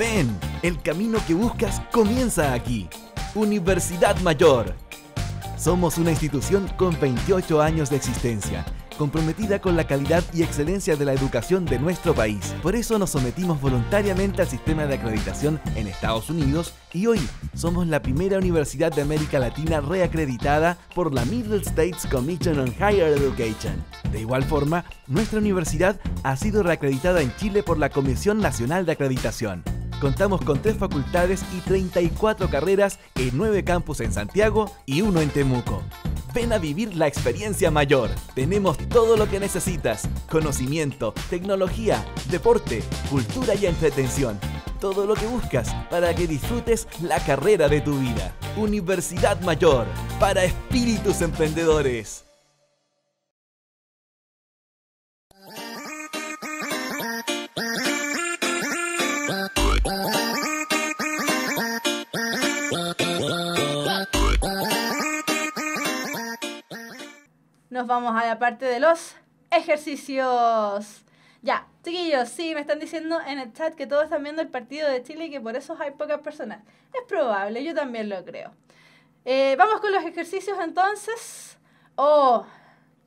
Ven, el camino que buscas comienza aquí. Universidad Mayor. Somos una institución con 28 años de existencia, comprometida con la calidad y excelencia de la educación de nuestro país. Por eso nos sometimos voluntariamente al sistema de acreditación en Estados Unidos y hoy somos la primera universidad de América Latina reacreditada por la Middle States Commission on Higher Education. De igual forma, nuestra universidad ha sido reacreditada en Chile por la Comisión Nacional de Acreditación. Contamos con tres facultades y 34 carreras en nueve campus en Santiago y uno en Temuco. Ven a vivir la experiencia mayor. Tenemos todo lo que necesitas. Conocimiento, tecnología, deporte, cultura y entretención. Todo lo que buscas para que disfrutes la carrera de tu vida. Universidad Mayor, para espíritus emprendedores. nos vamos a la parte de los ejercicios. Ya, chiquillos, sí, me están diciendo en el chat que todos están viendo el partido de Chile y que por eso hay pocas personas. Es probable, yo también lo creo. Eh, vamos con los ejercicios entonces. Oh,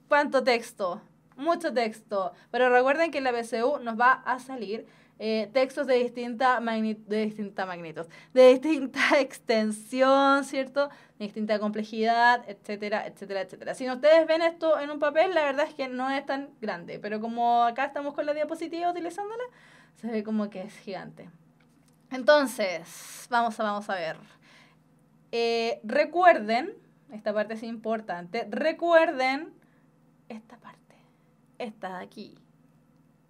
cuánto texto, mucho texto. Pero recuerden que la BCU nos va a salir eh, textos de distinta, de distinta magnitud, de distinta extensión, ¿cierto? De distinta complejidad, etcétera, etcétera, etcétera. Si ustedes ven esto en un papel, la verdad es que no es tan grande, pero como acá estamos con la diapositiva utilizándola, se ve como que es gigante. Entonces, vamos a, vamos a ver. Eh, recuerden, esta parte es importante, recuerden esta parte, esta de aquí.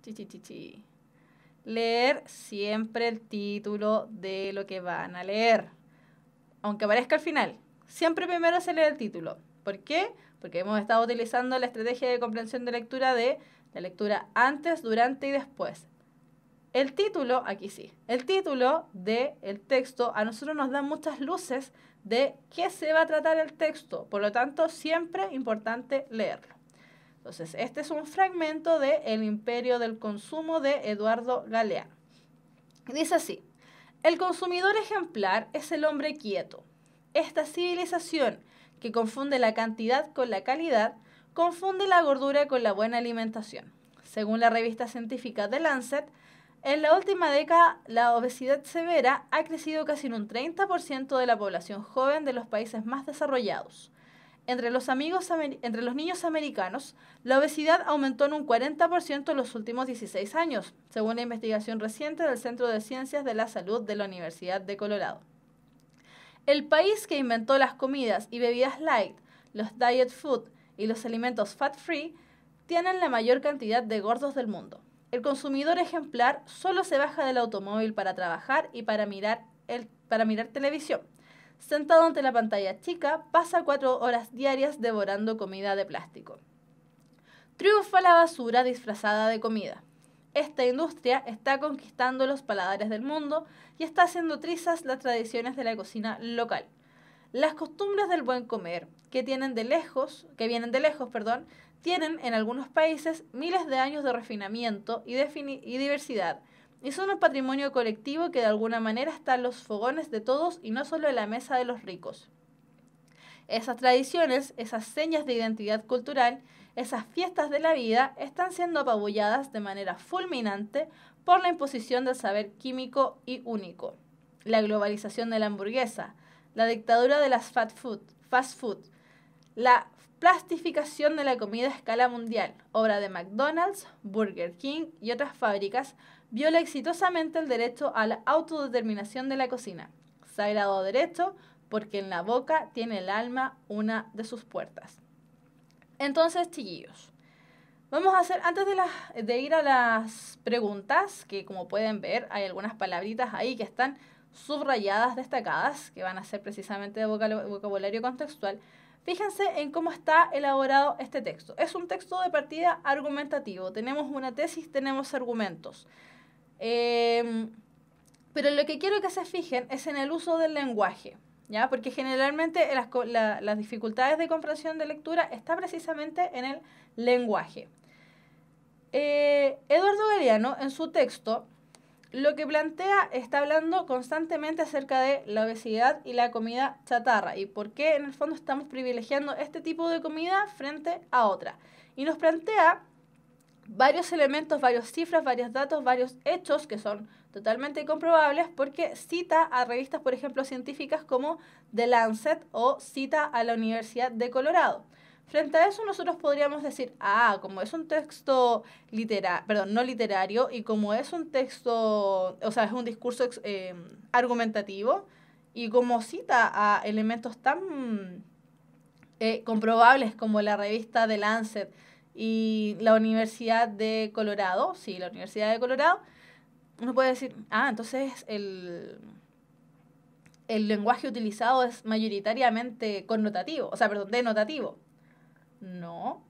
Chi, leer siempre el título de lo que van a leer, aunque aparezca al final. Siempre primero se lee el título. ¿Por qué? Porque hemos estado utilizando la estrategia de comprensión de lectura de la lectura antes, durante y después. El título, aquí sí, el título del el texto a nosotros nos da muchas luces de qué se va a tratar el texto. Por lo tanto, siempre importante leerlo. Entonces, este es un fragmento de El imperio del consumo de Eduardo Galeano. Dice así, el consumidor ejemplar es el hombre quieto. Esta civilización, que confunde la cantidad con la calidad, confunde la gordura con la buena alimentación. Según la revista científica The Lancet, en la última década la obesidad severa ha crecido casi en un 30% de la población joven de los países más desarrollados. Entre los, amigos, entre los niños americanos, la obesidad aumentó en un 40% en los últimos 16 años, según la investigación reciente del Centro de Ciencias de la Salud de la Universidad de Colorado. El país que inventó las comidas y bebidas light, los diet food y los alimentos fat free tienen la mayor cantidad de gordos del mundo. El consumidor ejemplar solo se baja del automóvil para trabajar y para para mirar televisión Sentado ante la pantalla chica, pasa cuatro horas diarias devorando comida de plástico. Triunfa la basura disfrazada de comida. Esta industria está conquistando los paladares del mundo y está haciendo trizas las tradiciones de la cocina local. Las costumbres del buen comer, que tienen de lejos, que vienen de lejos, perdón, tienen en algunos países miles de años de refinamiento y diversidad y son un patrimonio colectivo que de alguna manera está en los fogones de todos y no solo en la mesa de los ricos. Esas tradiciones, esas señas de identidad cultural, esas fiestas de la vida están siendo apabulladas de manera fulminante por la imposición del saber químico y único, la globalización de la hamburguesa, la dictadura de las food, fast food, la plastificación de la comida a escala mundial, obra de McDonald's, Burger King y otras fábricas, viola exitosamente el derecho a la autodeterminación de la cocina, sagrado derecho porque en la boca tiene el alma una de sus puertas. Entonces, chiquillos, vamos a hacer, antes de, de ir a las preguntas, que como pueden ver hay algunas palabritas ahí que están subrayadas, destacadas, que van a ser precisamente de vocabulario contextual, Fíjense en cómo está elaborado este texto. Es un texto de partida argumentativo. Tenemos una tesis, tenemos argumentos. Em, pero lo que quiero que se fijen es en el uso del lenguaje, ¿ya? Porque generalmente las, dificultades de comprensión de lectura está precisamente en el lenguaje. Eh, Eduardo Galeano, en su texto, lo que plantea está hablando constantemente acerca de la obesidad y la comida chatarra y por qué en el fondo estamos privilegiando este tipo de comida frente a otra. Y nos plantea varios elementos, varias cifras, varios datos, varios hechos que son totalmente comprobables porque cita a revistas, por ejemplo, científicas como The Lancet o cita a la Universidad de Colorado. Frente a eso nosotros podríamos decir, ah, como es un texto perdón, no literario, y como es un texto, o sea, es un discurso em, argumentativo, y como cita a elementos tan eh, comprobables como la revista The Lancet y la Universidad de Colorado, sí, la Universidad de Colorado, uno puede decir, ah, entonces el, el lenguaje utilizado es mayoritariamente connotativo, o sea, perdón, denotativo. No,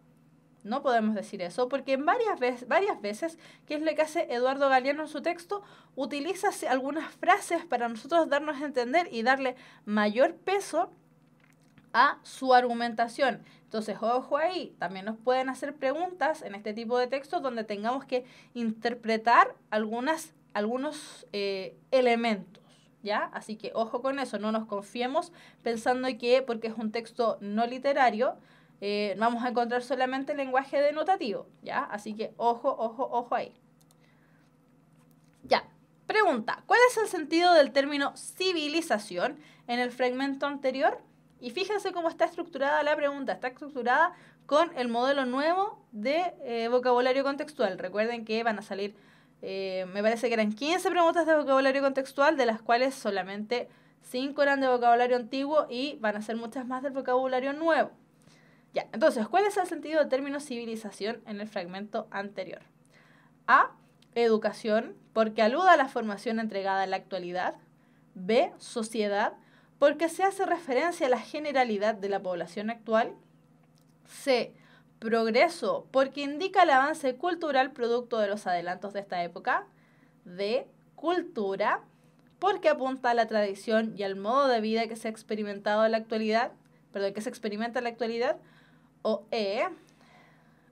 no podemos decir eso, porque en varias, veces, varias veces, que es lo que hace Eduardo Galeano en su texto, utiliza algunas frases para nosotros darnos a entender y darle mayor peso a su argumentación. Entonces, ojo ahí, también nos pueden hacer preguntas en este tipo de textos donde tengamos que interpretar algunas, algunos eh, elementos. ¿Ya? Así que ojo con eso, no nos confiemos pensando que porque es un texto no literario, eh, vamos a encontrar solamente lenguaje denotativo, ¿ya? Así que ojo, ojo, ojo ahí. Ya, pregunta, ¿cuál es el sentido del término civilización en el fragmento anterior? Y fíjense cómo está estructurada la pregunta, está estructurada con el modelo nuevo de eh, vocabulario contextual. Recuerden que van a salir, eh, me parece que eran 15 preguntas de vocabulario contextual, de las cuales solamente 5 eran de vocabulario antiguo y van a ser muchas más del vocabulario nuevo. Ya, entonces, ¿cuál es el sentido del término civilización en el fragmento anterior? A. Educación, porque aluda a la formación entregada en la actualidad. B. Sociedad, porque se hace referencia a la generalidad de la población actual. C. Progreso, porque indica el avance cultural producto de los adelantos de esta época. D. Cultura, porque apunta a la tradición y al modo de vida que se ha experimentado en la actualidad, perdón, que se experimenta en la actualidad o E,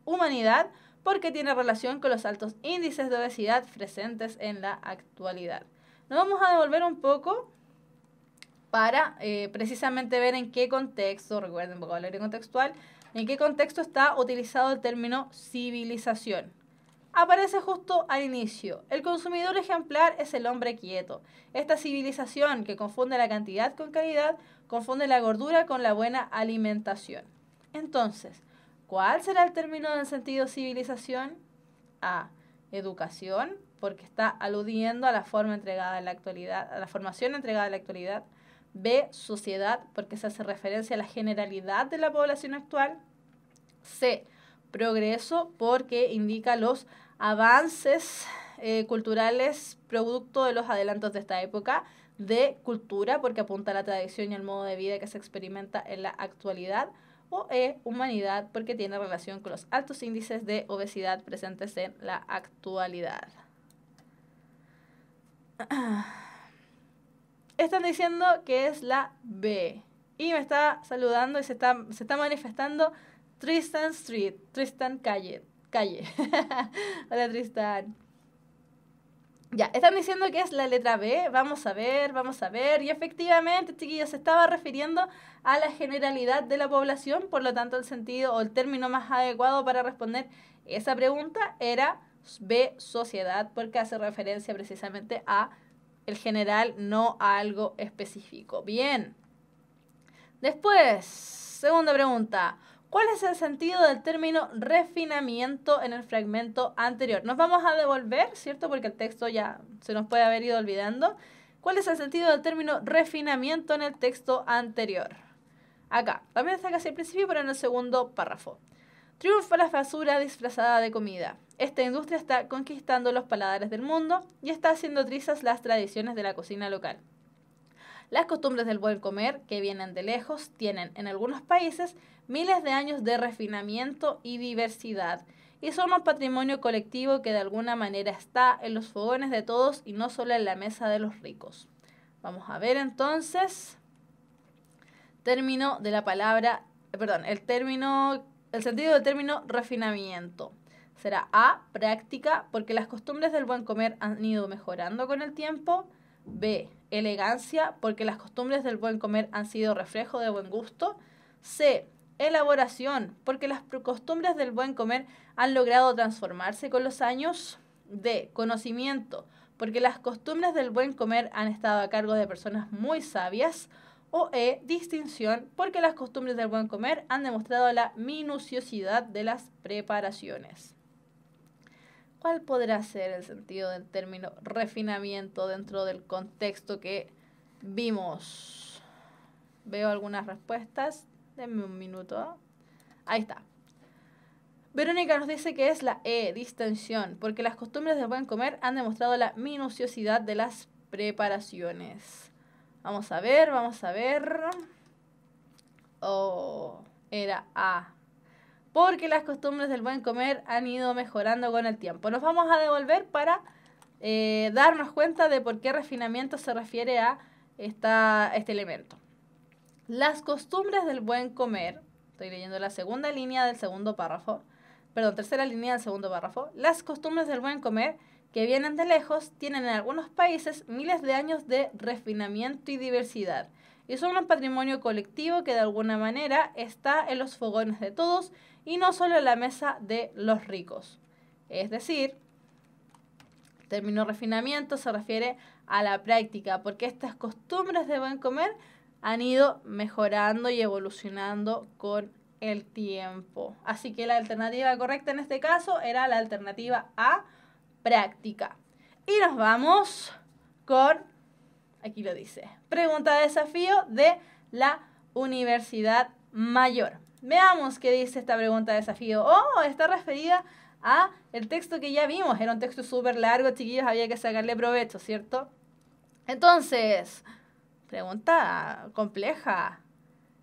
humanidad, porque tiene relación con los altos índices de obesidad presentes en la actualidad. Nos vamos a devolver un poco para eh, precisamente ver en qué contexto, recuerden vocabulario contextual, en qué contexto está utilizado el término civilización. Aparece justo al inicio. El consumidor ejemplar es el hombre quieto. Esta civilización que confunde la cantidad con calidad, confunde la gordura con la buena alimentación. Entonces, ¿cuál será el término del sentido civilización? A. Educación, porque está aludiendo a la forma entregada en la actualidad, a la formación entregada en la actualidad. B. Sociedad, porque se hace referencia a la generalidad de la población actual. C. Progreso, porque indica los avances eh, culturales producto de los adelantos de esta época. D. Cultura, porque apunta a la tradición y al modo de vida que se experimenta en la actualidad o E, humanidad, porque tiene relación con los altos índices de obesidad presentes en la actualidad. Están diciendo que es la B. Y me está saludando y se está, manifestando Tristan Street, Tristan Calle. Calle. Hola Tristan. Ya, están diciendo que es la letra B, vamos a ver, vamos a ver. Y efectivamente, chiquillos, se estaba refiriendo a la generalidad de la población, por lo tanto el sentido o el término más adecuado para responder esa pregunta era B, sociedad, porque hace referencia precisamente a el general, no a algo específico. Bien. Después, segunda pregunta. ¿Cuál es el sentido del término refinamiento en el fragmento anterior? Nos vamos a devolver, ¿cierto? Porque el texto ya se nos puede haber ido olvidando. ¿Cuál es el sentido del término refinamiento en el texto anterior? Acá, también está casi al principio, pero en el segundo párrafo. Triunfa la basura disfrazada de comida. Esta industria está conquistando los paladares del mundo y está haciendo trizas las tradiciones de la cocina local. Las costumbres del buen comer, que vienen de lejos, tienen en algunos países miles de años de refinamiento y diversidad, y son un patrimonio colectivo que de alguna manera está en los fogones de todos y no solo en la mesa de los ricos. Vamos a ver entonces término de la palabra, eh, perdón, el término, el sentido del término refinamiento. Será A, práctica, porque las costumbres del buen comer han ido mejorando con el tiempo. B. Elegancia, porque las costumbres del buen comer han sido reflejo de buen gusto. C. Elaboración, porque las costumbres del buen comer han logrado transformarse con los años. D. Conocimiento, porque las costumbres del buen comer han estado a cargo de personas muy sabias. O E. Distinción, porque las costumbres del buen comer han demostrado la minuciosidad de las preparaciones. ¿Cuál podrá ser el sentido del término refinamiento dentro del contexto que vimos? Veo algunas respuestas. Denme un minuto. Ahí está. Verónica nos dice que es la E, distensión, porque las costumbres de buen comer han demostrado la minuciosidad de las preparaciones. Vamos a ver, vamos a ver. Oh, era A porque las costumbres del buen comer han ido mejorando con el tiempo. Nos vamos a devolver para eh, darnos cuenta de por qué refinamiento se refiere a este elemento. Las costumbres del buen comer, estoy leyendo la segunda línea del segundo párrafo, perdón, tercera línea del segundo párrafo, las costumbres del buen comer que vienen de lejos tienen en algunos países miles de años de refinamiento y diversidad y son un patrimonio colectivo que de alguna manera está en los fogones de todos y no solo en la mesa de los ricos. Es decir, el término refinamiento se refiere a la práctica, porque estas costumbres de buen comer han ido mejorando y evolucionando con el tiempo. Así que la alternativa correcta en este caso era la alternativa A, práctica. Y nos vamos con, aquí lo dice, pregunta de desafío de la Universidad Mayor. Veamos qué dice esta pregunta de desafío. Oh, está referida a el texto que ya vimos. Era un texto súper largo, chiquillos, había que sacarle provecho, ¿cierto? Entonces, pregunta compleja.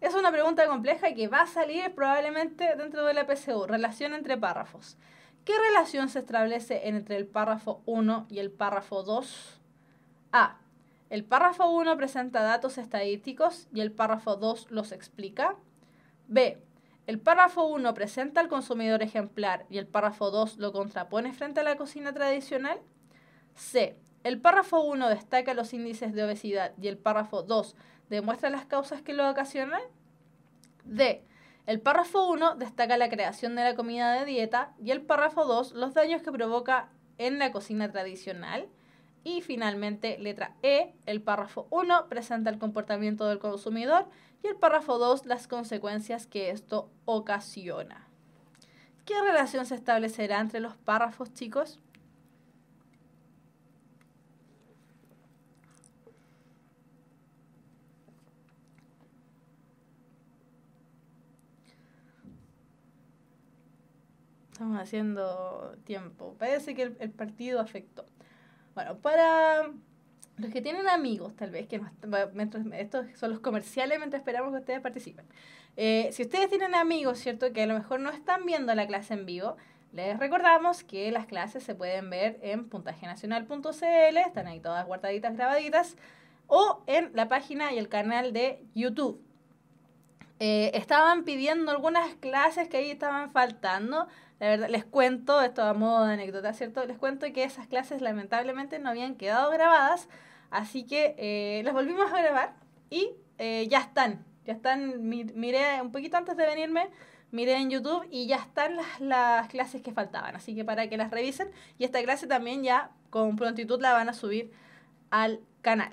Es una pregunta compleja que va a salir probablemente dentro de la PSU, relación entre párrafos. ¿Qué relación se establece entre el párrafo 1 y el párrafo 2? A. El párrafo 1 presenta datos estadísticos y el párrafo 2 los explica. B. El párrafo 1 presenta al consumidor ejemplar y el párrafo 2 lo contrapone frente a la cocina tradicional. C. El párrafo 1 destaca los índices de obesidad y el párrafo 2 demuestra las causas que lo ocasionan. D. El párrafo 1 destaca la creación de la comida de dieta y el párrafo 2 los daños que provoca en la cocina tradicional. Y finalmente, letra E, el párrafo 1 presenta el comportamiento del consumidor y el párrafo 2, las consecuencias que esto ocasiona. ¿Qué relación se establecerá entre los párrafos, chicos? Estamos haciendo tiempo. Parece que el, el partido afectó. Bueno, para los que tienen amigos, tal vez, que mientras, estos son los comerciales mientras esperamos que ustedes participen. Eh, si ustedes tienen amigos, ¿cierto? Que a lo mejor no están viendo la clase en vivo, les recordamos que las clases se pueden ver en puntajenacional.cl, están ahí todas guardaditas, grabaditas, o en la página y el canal de YouTube. Eh, estaban pidiendo algunas clases que ahí estaban faltando. La verdad, les cuento, esto a modo de anécdota, ¿cierto? Les cuento que esas clases lamentablemente no habían quedado grabadas, así que eh, las volvimos a grabar y eh, ya están. Ya están, miré un poquito antes de venirme, miré en YouTube y ya están las, las clases que faltaban, así que para que las revisen. Y esta clase también ya con prontitud la van a subir al canal.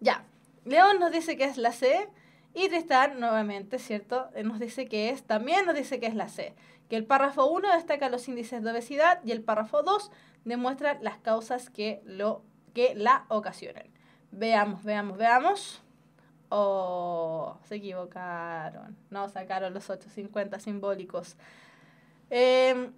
Ya, León nos dice que es la C y Tristan nuevamente, ¿cierto? Eh, nos dice que es, también nos dice que es la C que el párrafo 1 destaca los índices de obesidad y el párrafo 2 demuestra las causas que, lo, que la ocasionan. Veamos, veamos, veamos. Oh, se equivocaron. No sacaron los 850 simbólicos. Em,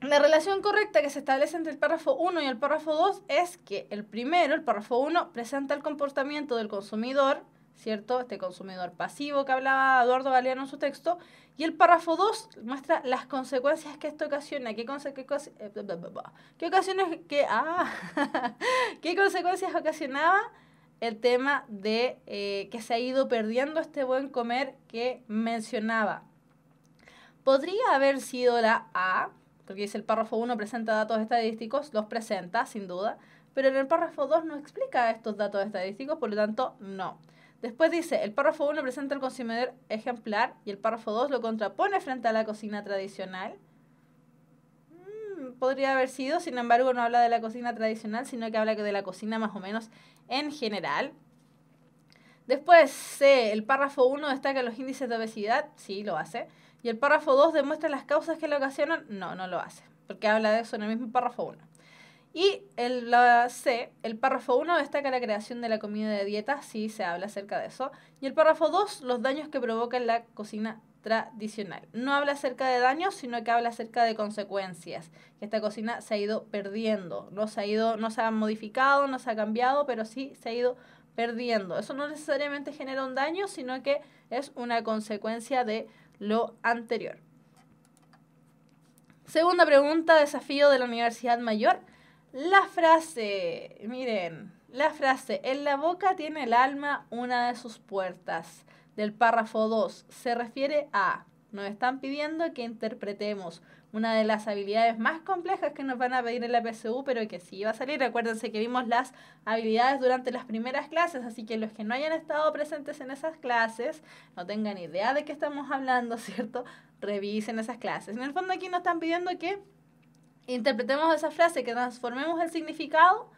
la relación correcta que se establece entre el párrafo 1 y el párrafo 2 es que el primero, el párrafo 1, presenta el comportamiento del consumidor ¿cierto? Este consumidor pasivo que hablaba Eduardo Galeano en su texto. Y el párrafo 2 muestra las consecuencias que esto ocasiona. ¿Qué, eh, qué, ocasiones que, ah, ¿Qué consecuencias ocasionaba el tema de eh, que se ha ido perdiendo este buen comer que mencionaba? Podría haber sido la A, porque dice el párrafo 1 presenta datos estadísticos, los presenta, sin duda, pero en el párrafo 2 no explica estos datos estadísticos, por lo tanto, no. Después dice, el párrafo 1 presenta el consumidor ejemplar y el párrafo 2 lo contrapone frente a la cocina tradicional. Mm, podría haber sido, sin embargo, no habla de la cocina tradicional, sino que habla de la cocina más o menos en general. Después, C, el párrafo 1 destaca los índices de obesidad, sí, lo hace. Y el párrafo 2 demuestra las causas que lo ocasionan, no, no lo hace, porque habla de eso en el mismo párrafo 1. Y el, C, el párrafo 1 destaca la creación de la comida de dieta, sí se habla acerca de eso. Y el párrafo 2, los daños que provoca la cocina tradicional. No habla acerca de daños, sino que habla acerca de consecuencias. esta cocina se ha ido perdiendo, no se ha ido, no se ha modificado, no se ha cambiado, pero sí se ha ido perdiendo. Eso no necesariamente genera un daño, sino que es una consecuencia de lo anterior. Segunda pregunta, desafío de la Universidad Mayor. La frase, miren, la frase, en la boca tiene el alma una de sus puertas, del párrafo 2, se refiere a, nos están pidiendo que interpretemos una de las habilidades más complejas que nos van a pedir en la PSU, pero que sí va a salir. Acuérdense que vimos las habilidades durante las primeras clases, así que los que no hayan estado presentes en esas clases, no tengan idea de qué estamos hablando, ¿cierto? Revisen esas clases. En el fondo aquí nos están pidiendo que interpretemos esa frase, que transformemos el significado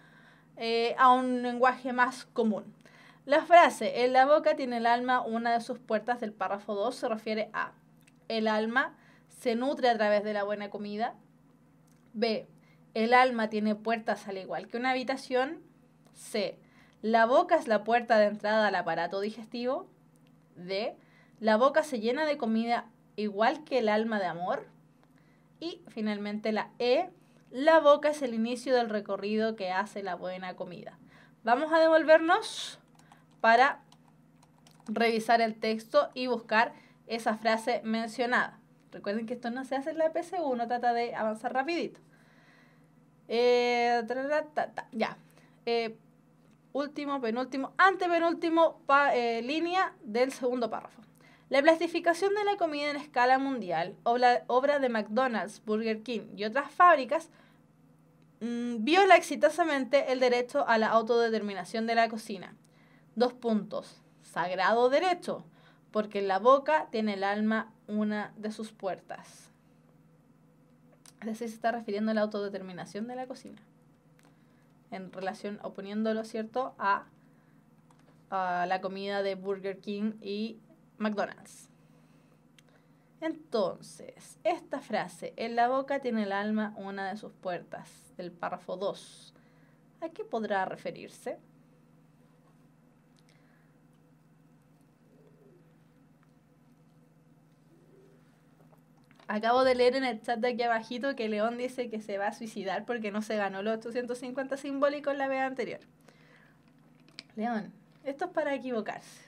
eh, a un lenguaje más común. La frase, en la boca tiene el alma una de sus puertas del párrafo 2 se refiere a, el alma se nutre a través de la buena comida. B, el alma tiene puertas al igual que una habitación. C, la boca es la puerta de entrada al aparato digestivo. D, la boca se llena de comida igual que el alma de amor. Y finalmente la E, la boca es el inicio del recorrido que hace la buena comida. Vamos a devolvernos para revisar el texto y buscar esa frase mencionada. Recuerden que esto no se hace en la e PC, 1 trata de avanzar rapidito. Eh, ya. Eh, último, penúltimo, antepenúltimo penúltimo eh, línea del segundo párrafo. La plastificación de la comida en escala mundial, obra de McDonald's, Burger King y otras fábricas, mm, viola exitosamente el derecho a la autodeterminación de la cocina. Dos puntos. Sagrado derecho, porque la boca tiene el alma una de sus puertas. Es se está refiriendo a la autodeterminación de la cocina. En relación, oponiéndolo, ¿cierto?, a, a la comida de Burger King y McDonald's. Entonces, esta frase, en la boca tiene el alma una de sus puertas, del párrafo 2. ¿A qué podrá referirse? Acabo de leer en el chat de aquí abajito que León dice que se va a suicidar porque no se ganó los 850 simbólicos la vez anterior. León, esto es para equivocarse,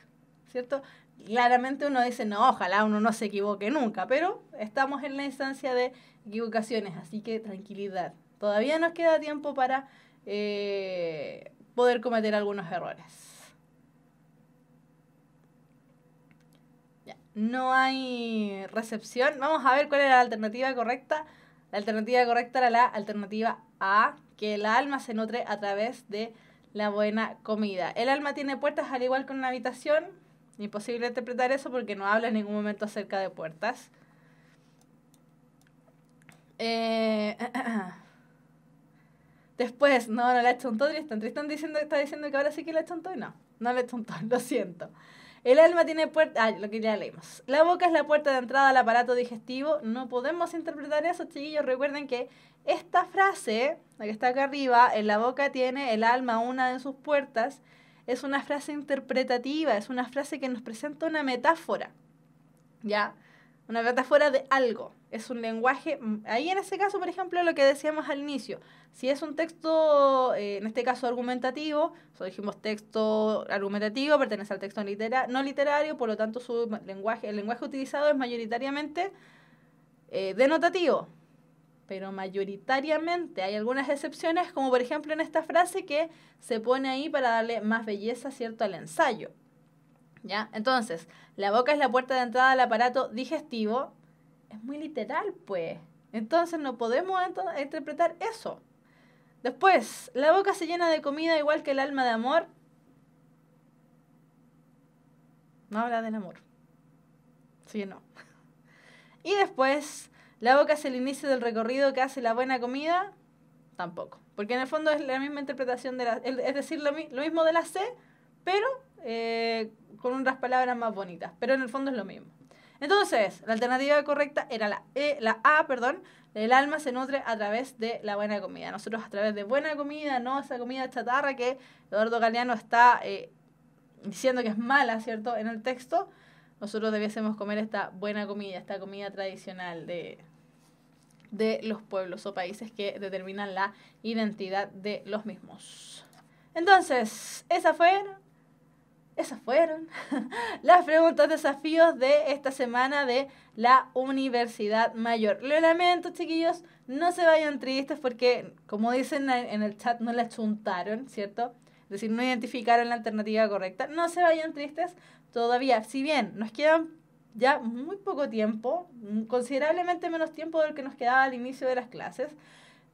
¿cierto? claramente uno dice, no, ojalá uno no se equivoque nunca, pero estamos en la instancia de equivocaciones, así que tranquilidad. Todavía nos queda tiempo para eh, poder cometer algunos errores. Ya. No hay recepción. Vamos a ver cuál era la alternativa correcta. La alternativa correcta era la alternativa A, que el alma se nutre a través de la buena comida. El alma tiene puertas al igual que una habitación, Imposible interpretar eso porque no habla en ningún momento acerca de puertas. Eh, después, no, no la chuntó Tristan. Tristan diciendo, está diciendo que ahora sí que la chuntó y no, no la chuntó, lo siento. El alma tiene puerta. Ah, lo que ya leímos. La boca es la puerta de entrada al aparato digestivo. No podemos interpretar eso, chiquillos. Recuerden que esta frase, la que está acá arriba, en la boca tiene el alma una de sus puertas es una frase interpretativa, es una frase que nos presenta una metáfora, ¿ya? Una metáfora de algo, es un lenguaje, mm, ahí en ese caso, por ejemplo, lo que decíamos al inicio, si es un texto, eh, en este caso argumentativo, dijimos texto argumentativo, pertenece al texto no literario, por lo tanto su lenguaje, el lenguaje utilizado es mayoritariamente eh, denotativo, pero mayoritariamente hay algunas excepciones, como por ejemplo en esta frase que se pone ahí para darle más belleza, ¿cierto?, al ensayo. ¿Ya? Entonces, la boca es la puerta de entrada al aparato digestivo. Es muy literal, pues. Entonces no podemos interpretar eso. Después, la boca se llena de comida igual que el alma de amor. No habla del amor. Sí, no. Y después, la boca es el inicio del recorrido que hace la buena comida, tampoco. Porque en el fondo es la misma interpretación de la... Es decir, lo, mismo de la C, pero eh, con unas palabras más bonitas. Pero en el fondo es lo mismo. Entonces, la alternativa correcta era la E, la A, perdón. El alma se nutre a través de la buena comida. Nosotros a través de buena comida, no esa comida chatarra que Eduardo Galeano está eh, diciendo que es mala, ¿cierto? En el texto, nosotros debiésemos comer esta buena comida, esta comida tradicional de, de los pueblos o países que determinan la identidad de los mismos. Entonces, Esas fueron esas fueron las preguntas desafíos de esta semana de la Universidad Mayor. Lo lamento, chiquillos, no se vayan tristes porque, como dicen en el chat, no la chuntaron, ¿cierto? Es decir, no identificaron la alternativa correcta. No se vayan tristes todavía. Si bien nos quedan ya muy poco tiempo, mm, considerablemente menos tiempo del que nos quedaba al inicio de las clases.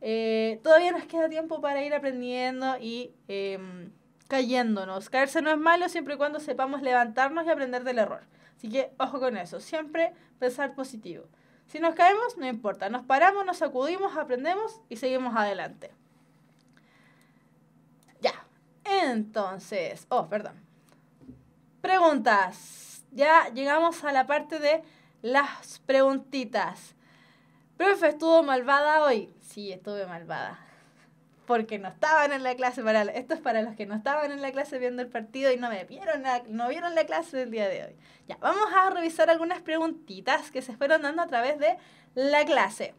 Eh, todavía nos queda tiempo para ir aprendiendo y em, cayéndonos. Caerse no es malo siempre y cuando sepamos levantarnos y aprender del error. Así que ojo con eso, siempre pensar positivo. Si nos caemos, no importa, nos paramos, nos sacudimos, aprendemos y seguimos adelante. Ya, entonces, oh, perdón. Preguntas ya llegamos a la parte de las preguntitas. Profe, ¿estuvo malvada hoy? Sí, estuve malvada. Porque no estaban en la clase. Para, esto es para los que no estaban en la clase viendo el partido y no me vieron la, no vieron la clase del día de hoy. Ya, vamos a revisar algunas preguntitas que se fueron dando a través de la clase.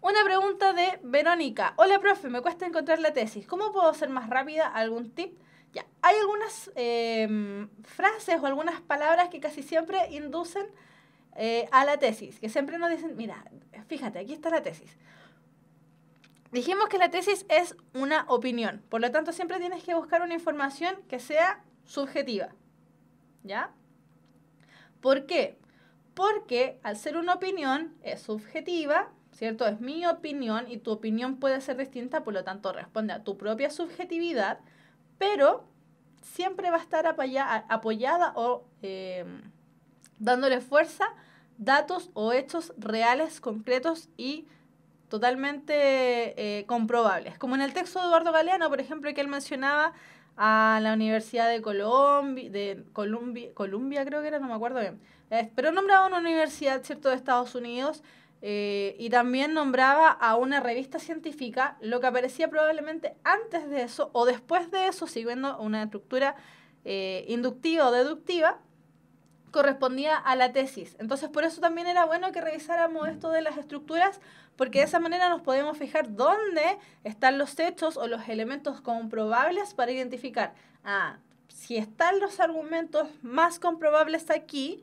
Una pregunta de Verónica. Hola, profe, me cuesta encontrar la tesis. ¿Cómo puedo ser más rápida? ¿Algún tip? Ya, hay algunas em, frases o algunas palabras que casi siempre inducen eh, a la tesis, que siempre nos dicen, mira, fíjate, aquí está la tesis. Dijimos que la tesis es una opinión, por lo tanto siempre tienes que buscar una información que sea subjetiva. ¿Ya? ¿Por qué? Porque al ser una opinión es subjetiva, ¿cierto? Es mi opinión y tu opinión puede ser distinta, por lo tanto responde a tu propia subjetividad pero siempre va a estar apoyada, o eh, dándole fuerza datos o hechos reales, concretos y totalmente eh, comprobables. Como en el texto de Eduardo Galeano, por ejemplo, que él mencionaba a la Universidad de Colombia, de Columbia, creo que era, no me acuerdo bien, pero nombraba una universidad, ¿cierto?, de Estados Unidos eh, y también nombraba a una revista científica, lo que aparecía probablemente antes de eso o después de eso, siguiendo una estructura eh, inductiva o deductiva, correspondía a la tesis. Entonces, por eso también era bueno que revisáramos esto de las estructuras, porque de esa manera nos podemos fijar dónde están los hechos o los elementos comprobables para identificar, ah, si están los argumentos más comprobables aquí,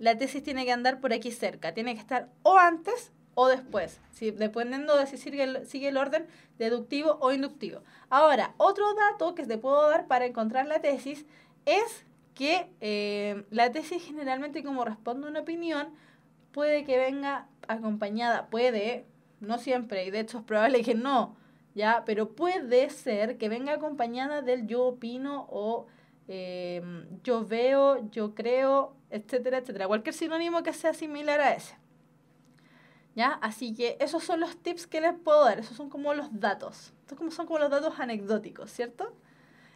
la tesis tiene que andar por aquí cerca, tiene que estar o antes o después, dependiendo de si sigue el, sigue el, orden deductivo o inductivo. Ahora, otro dato que te puedo dar para encontrar la tesis es que eh, la tesis generalmente como responde una opinión, puede que venga acompañada, puede, no siempre, y de hecho es probable que no, ¿ya? Pero puede ser que venga acompañada del yo opino o eh, yo veo, yo creo etcétera, etcétera. Cualquier sinónimo que sea similar a ese. ¿Ya? Así que esos son los tips que les puedo dar, esos son como los datos. Estos como son como los datos anecdóticos, ¿cierto?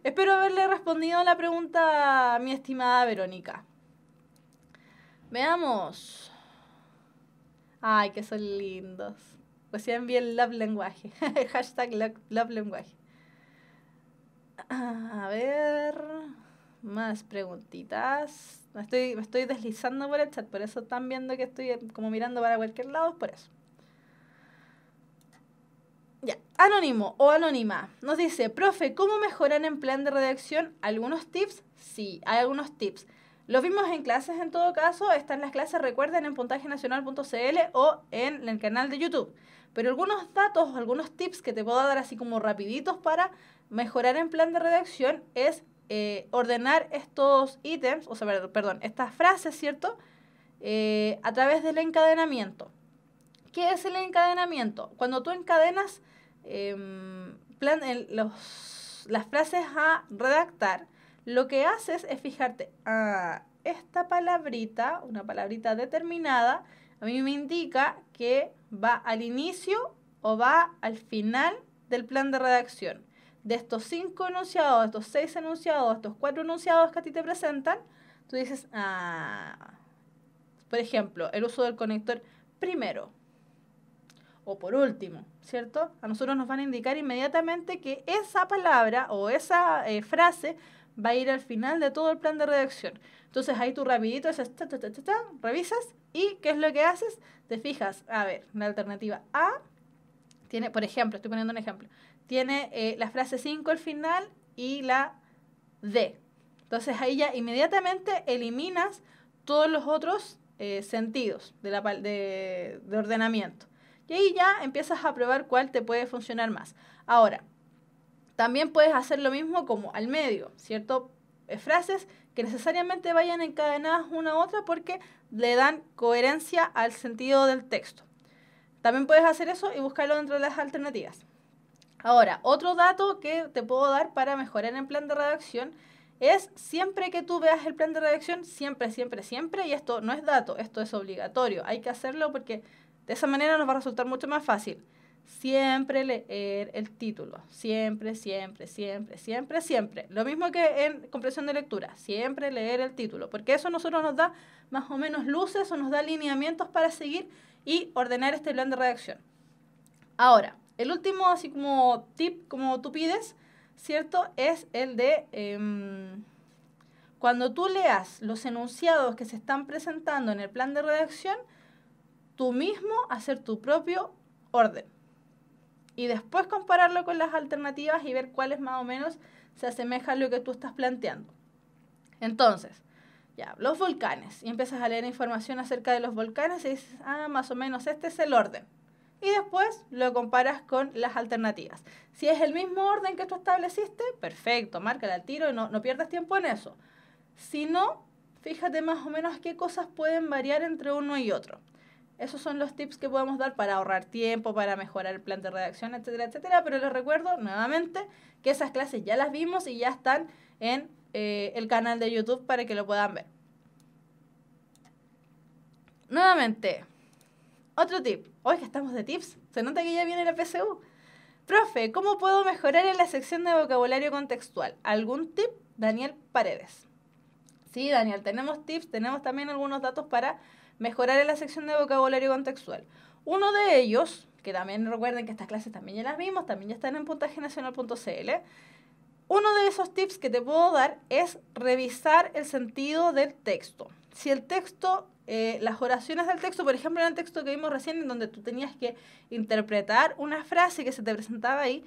Espero haberle respondido a la pregunta a mi estimada Verónica. Veamos. Ay, que son lindos. pues sean el love lenguaje. Hashtag love lenguaje. A ver. Más preguntitas. Me estoy, estoy deslizando por el chat, por eso están viendo que estoy como mirando para cualquier lado, es por eso. Ya, anónimo o anónima. Nos dice, profe, ¿cómo mejorar en plan de redacción? ¿Algunos tips? Sí, hay algunos tips. Los vimos en clases en todo caso, están las clases, recuerden, en puntajenacional.cl o en el canal de YouTube. Pero algunos datos, algunos tips que te puedo dar así como rapiditos para mejorar en plan de redacción es eh, ordenar estos ítems, o sea, perdón, estas frases, ¿cierto? Eh, a través del encadenamiento. ¿Qué es el encadenamiento? Cuando tú encadenas em, las frases a redactar, lo que haces es fijarte, a ah, esta palabrita, una palabrita determinada, a mí me indica que va al inicio o va al final del plan de redacción de estos cinco enunciados, estos seis enunciados, estos cuatro enunciados que a ti te presentan, tú dices, ah, por ejemplo, el uso del conector primero o por último, ¿cierto? A nosotros nos van a indicar inmediatamente que esa palabra o esa eh, frase va a ir al final de todo el plan de redacción. Entonces ahí tú rapidito haces, ta, ta, ta, revisas y ¿qué es lo que haces? Te fijas, a ver, la alternativa A tiene, por ejemplo, estoy poniendo un ejemplo, tiene eh, la frase 5 al final y la D. Entonces ahí ya inmediatamente eliminas todos los otros eh, sentidos de, la, de, de ordenamiento. Y ahí ya empiezas a probar cuál te puede funcionar más. Ahora, también puedes hacer lo mismo como al medio, ¿cierto? Eh, frases que necesariamente vayan encadenadas una a otra porque le dan coherencia al sentido del texto. También puedes hacer eso y buscarlo dentro de las alternativas. Ahora, otro dato que te puedo dar para mejorar el plan de redacción es siempre que tú veas el plan de redacción, siempre, siempre, siempre, y esto no es dato, esto es obligatorio, hay que hacerlo porque de esa manera nos va a resultar mucho más fácil. Siempre leer el título, siempre, siempre, siempre, siempre, siempre. Lo mismo que en comprensión de lectura, siempre leer el título, porque eso a nosotros nos da más o menos luces o nos da lineamientos para seguir y ordenar este plan de redacción. Ahora, el último, así como tip, como tú pides, ¿cierto? Es el de em, cuando tú leas los enunciados que se están presentando en el plan de redacción, tú mismo hacer tu propio orden. Y después compararlo con las alternativas y ver cuáles más o menos se asemejan a lo que tú estás planteando. Entonces, ya, los volcanes. Y empiezas a leer información acerca de los volcanes y dices, ah, más o menos, este es el orden y después lo comparas con las alternativas. Si es el mismo orden que tú estableciste, perfecto, márcala al tiro y no, pierdas tiempo en eso. Si no, fíjate más o menos qué cosas pueden variar entre uno y otro. Esos son los tips que podemos dar para ahorrar tiempo, para mejorar el plan de redacción, etcétera, etcétera. Pero les recuerdo nuevamente que esas clases ya las vimos y ya están en eh, el canal de YouTube para que lo puedan ver. Nuevamente, otro tip. Hoy que estamos de tips, se nota que ya viene la PSU. Profe, ¿cómo puedo mejorar en la sección de vocabulario contextual? ¿Algún tip? Daniel Paredes. Sí, Daniel, tenemos tips, tenemos también algunos datos para mejorar en la sección de vocabulario contextual. Uno de ellos, que también recuerden que estas clases también ya las vimos, también ya están en puntagenacional.cl. Uno de esos tips que te puedo dar es revisar el sentido del texto. Si el texto eh, las oraciones del texto, por ejemplo, en el texto que vimos recién, en donde tú tenías que interpretar una frase que se te presentaba ahí,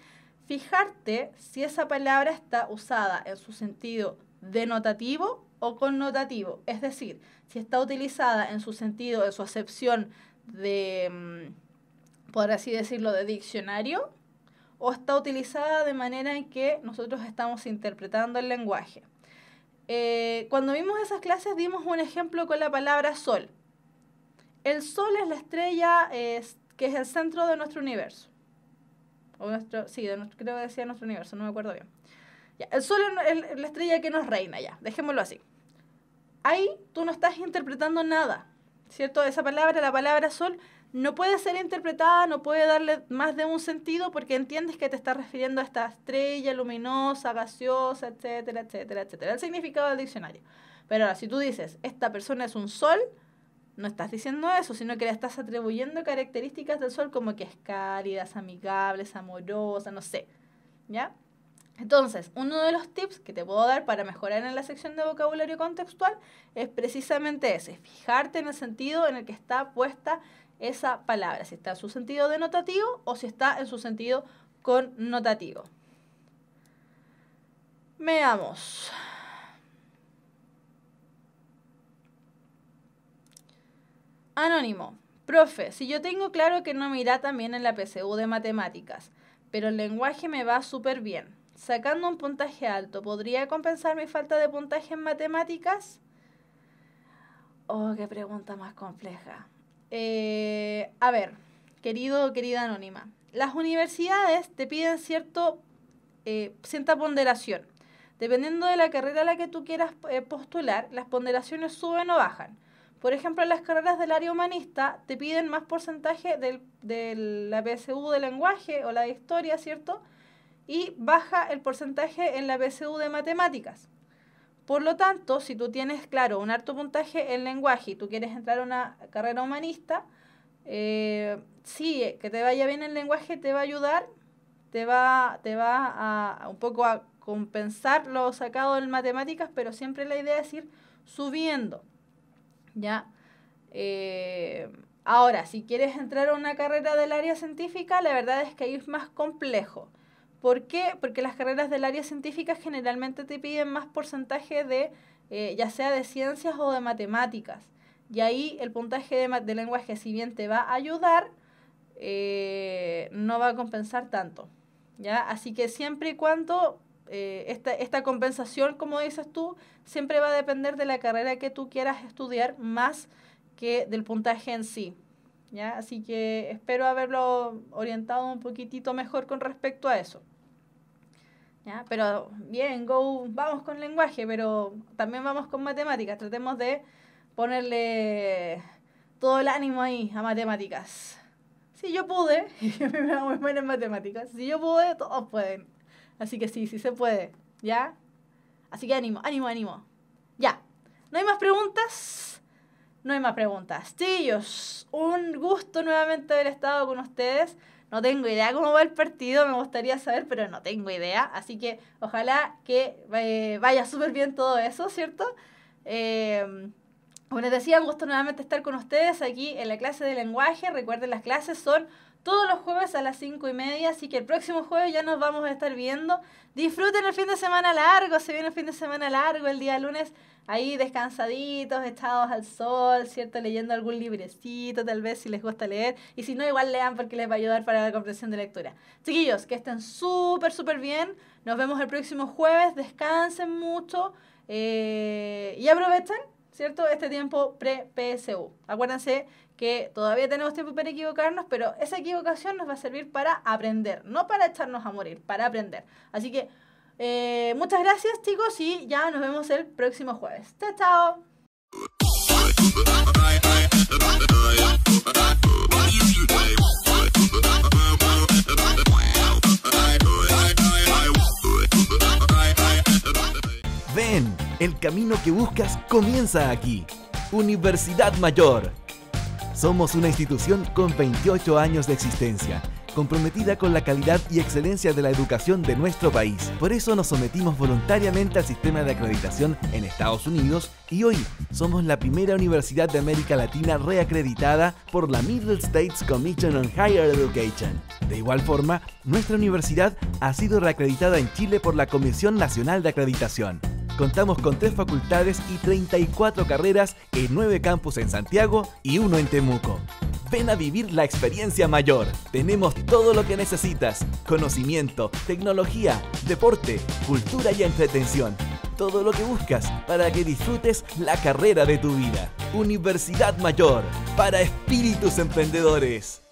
fijarte si esa palabra está usada en su sentido denotativo o connotativo, es decir, si está utilizada en su sentido, en su acepción de, mm, por así decirlo, de diccionario, o está utilizada de manera en que nosotros estamos interpretando el lenguaje. Eh, cuando vimos esas clases dimos un ejemplo con la palabra sol. El sol es la estrella que es el centro de nuestro universo. nuestro, sí, de creo que decía nuestro universo, no me acuerdo bien. el sol es la estrella que nos reina, ya, dejémoslo así. Ahí tú no estás interpretando nada, ¿cierto? Esa palabra, la palabra sol, no puede ser interpretada, no puede darle más de un sentido porque entiendes que te estás refiriendo a esta estrella luminosa, gaseosa, etcétera, etcétera, etcétera. El significado del diccionario. Pero ahora, si tú dices, esta persona es un sol, no estás diciendo eso, sino que le estás atribuyendo características del sol como que es cálida, es amigable, es amorosa, no sé. ¿Ya? Entonces, uno de los tips que te puedo dar para mejorar en la sección de vocabulario contextual es precisamente ese, fijarte en el sentido en el que está puesta esa palabra, si está en su sentido denotativo o si está en su sentido connotativo. Veamos. Anónimo. Profe, si yo tengo claro que no me irá también en la PSU de matemáticas, pero el lenguaje me va súper bien. Sacando un puntaje alto, ¿podría compensar mi falta de puntaje en matemáticas? Oh, qué pregunta más compleja. Eh, a ver, querido o querida anónima, las universidades te piden cierto, eh, cierta ponderación. Dependiendo de la carrera a la que tú quieras eh, postular, las ponderaciones suben o bajan. Por ejemplo, en las carreras del área humanista te piden más porcentaje de la PSU de lenguaje o la de historia, ¿cierto? Y baja el porcentaje en la PSU de matemáticas. Por lo tanto, si tú tienes, claro, un alto puntaje en lenguaje y tú quieres entrar a una carrera humanista, eh, sí, que te vaya bien el lenguaje te va a ayudar, te va, a, un poco a compensar lo sacado en matemáticas, pero siempre la idea es ir subiendo, ¿ya? Eh, ahora, si quieres entrar a una carrera del área científica, la verdad es que ahí es más complejo. ¿Por qué? Porque las carreras del área científica generalmente te piden más porcentaje de, eh, ya sea de ciencias o de matemáticas. Y ahí el puntaje de, lenguaje, si bien te va a ayudar, eh, no va a compensar tanto. ¿ya? Así que siempre y cuando eh, esta, esta compensación, como dices tú, siempre va a depender de la carrera que tú quieras estudiar más que del puntaje en sí. ¿ya? Así que espero haberlo orientado un poquitito mejor con respecto a eso. ¿Ya? Pero bien, go, vamos con lenguaje, pero también vamos con matemáticas. Tratemos de ponerle todo el ánimo ahí a matemáticas. Si yo pude, mí me va muy bien en matemáticas. Si yo pude, todos pueden. Así que sí, sí se puede, ¿ya? Así que ánimo, ánimo, ánimo. Ya. ¿No hay más preguntas? No hay más preguntas. Chillos, un gusto nuevamente haber estado con ustedes. No tengo idea cómo va el partido, me gustaría saber, pero no tengo idea. Así que ojalá que eh, vaya súper bien todo eso, ¿cierto? Em, como les decía, un gusto nuevamente estar con ustedes aquí en la clase de lenguaje. Recuerden, las clases son todos los jueves a las 5 y media, así que el próximo jueves ya nos vamos a estar viendo. Disfruten el fin de semana largo, se viene el fin de semana largo, el día lunes, ahí descansaditos, echados al sol, ¿cierto? Leyendo algún librecito, tal vez si les gusta leer, y si no, igual lean porque les va a ayudar para la comprensión de lectura. Chiquillos, que estén súper, súper bien, nos vemos el próximo jueves, descansen mucho eh, y aprovechen, ¿cierto? Este tiempo pre-PSU. Acuérdense que todavía tenemos tiempo para equivocarnos, pero esa equivocación nos va a servir para aprender, no para echarnos a morir, para aprender. Así que eh, muchas gracias chicos y ya nos vemos el próximo jueves. Chao, chao. Ven, el camino que buscas comienza aquí. Universidad Mayor somos una institución con 28 años de existencia, comprometida con la calidad y excelencia de la educación de nuestro país. Por eso nos sometimos voluntariamente al sistema de acreditación en Estados Unidos y hoy somos la primera universidad de América Latina reacreditada por la Middle States Commission on Higher Education. De igual forma, nuestra universidad ha sido reacreditada en Chile por la Comisión Nacional de Acreditación contamos con tres facultades y 34 carreras en nueve campus en Santiago y uno en Temuco. Ven a vivir la experiencia mayor. Tenemos todo lo que necesitas. Conocimiento, tecnología, deporte, cultura y entretención. Todo lo que buscas para que disfrutes la carrera de tu vida. Universidad Mayor, para espíritus emprendedores.